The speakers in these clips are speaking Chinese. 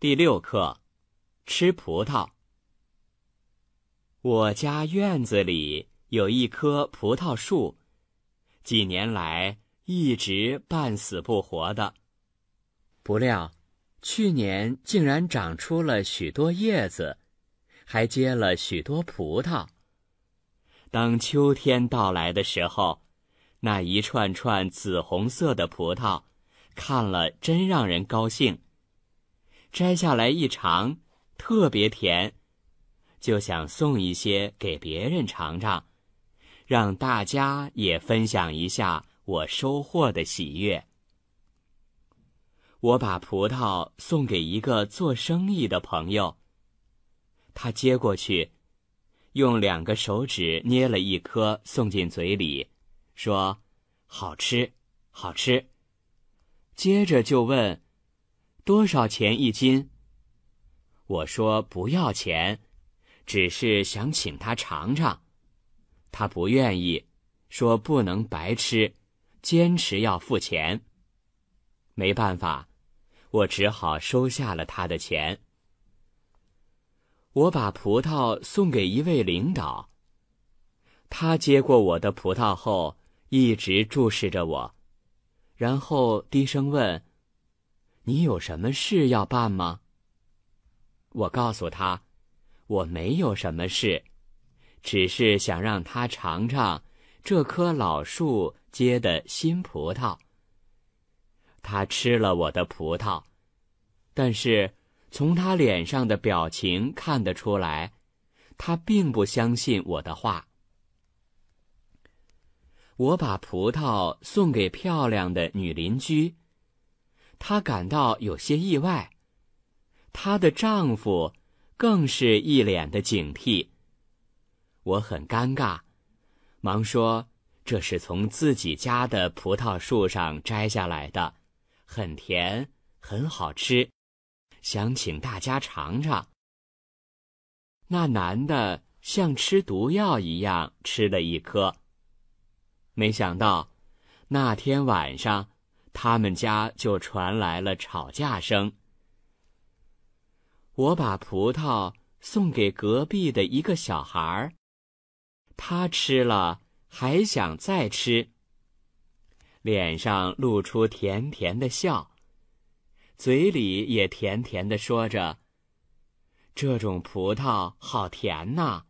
第六课，吃葡萄。我家院子里有一棵葡萄树，几年来一直半死不活的。不料，去年竟然长出了许多叶子，还结了许多葡萄。当秋天到来的时候，那一串串紫红色的葡萄，看了真让人高兴。摘下来一尝，特别甜，就想送一些给别人尝尝，让大家也分享一下我收获的喜悦。我把葡萄送给一个做生意的朋友，他接过去，用两个手指捏了一颗送进嘴里，说：“好吃，好吃。”接着就问。多少钱一斤？我说不要钱，只是想请他尝尝。他不愿意，说不能白吃，坚持要付钱。没办法，我只好收下了他的钱。我把葡萄送给一位领导。他接过我的葡萄后，一直注视着我，然后低声问。你有什么事要办吗？我告诉他，我没有什么事，只是想让他尝尝这棵老树结的新葡萄。他吃了我的葡萄，但是从他脸上的表情看得出来，他并不相信我的话。我把葡萄送给漂亮的女邻居。她感到有些意外，她的丈夫更是一脸的警惕。我很尴尬，忙说：“这是从自己家的葡萄树上摘下来的，很甜，很好吃，想请大家尝尝。”那男的像吃毒药一样吃了一颗。没想到，那天晚上。他们家就传来了吵架声。我把葡萄送给隔壁的一个小孩儿，他吃了还想再吃，脸上露出甜甜的笑，嘴里也甜甜的说着：“这种葡萄好甜呐，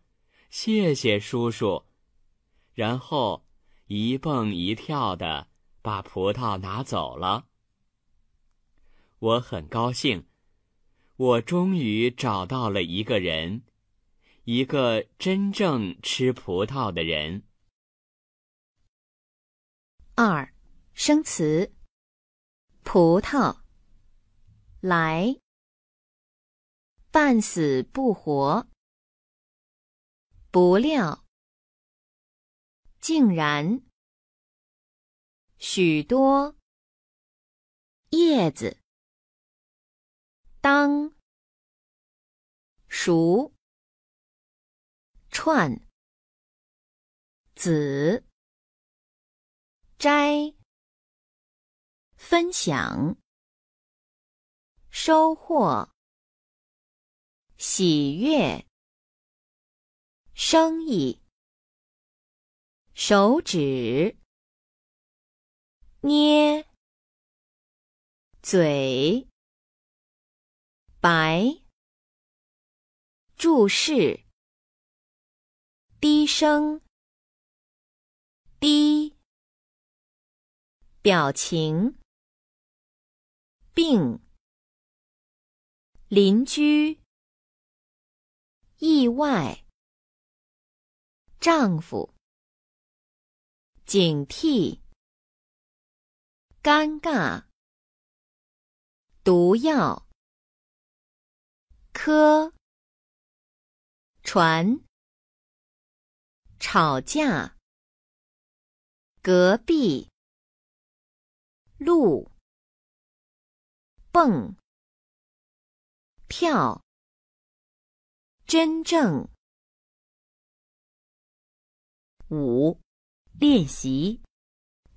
谢谢叔叔。”然后一蹦一跳的。把葡萄拿走了，我很高兴，我终于找到了一个人，一个真正吃葡萄的人。二、生词：葡萄，来，半死不活，不料，竟然。许多叶子，当熟串子，摘分享收获喜悦，生意手指。捏嘴，白注视低声，低表情，病邻居意外，丈夫警惕。尴尬，毒药，科，船，吵架，隔壁，路，蹦，跳，真正。五练习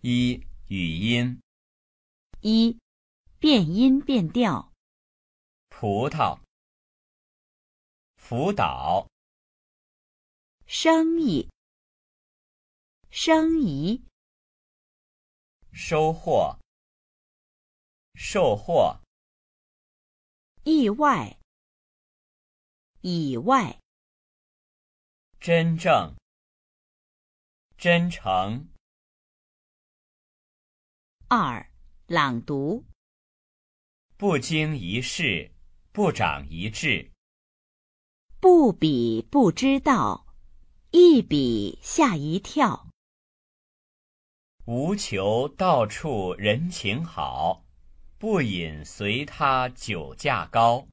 一语音。一，变音变调。葡萄。辅导。生意。生意。收获。收获。意外。以外。真正。真诚。二。朗读，不经一事不长一智，不比不知道，一比吓一跳。无求到处人情好，不饮随他酒价高。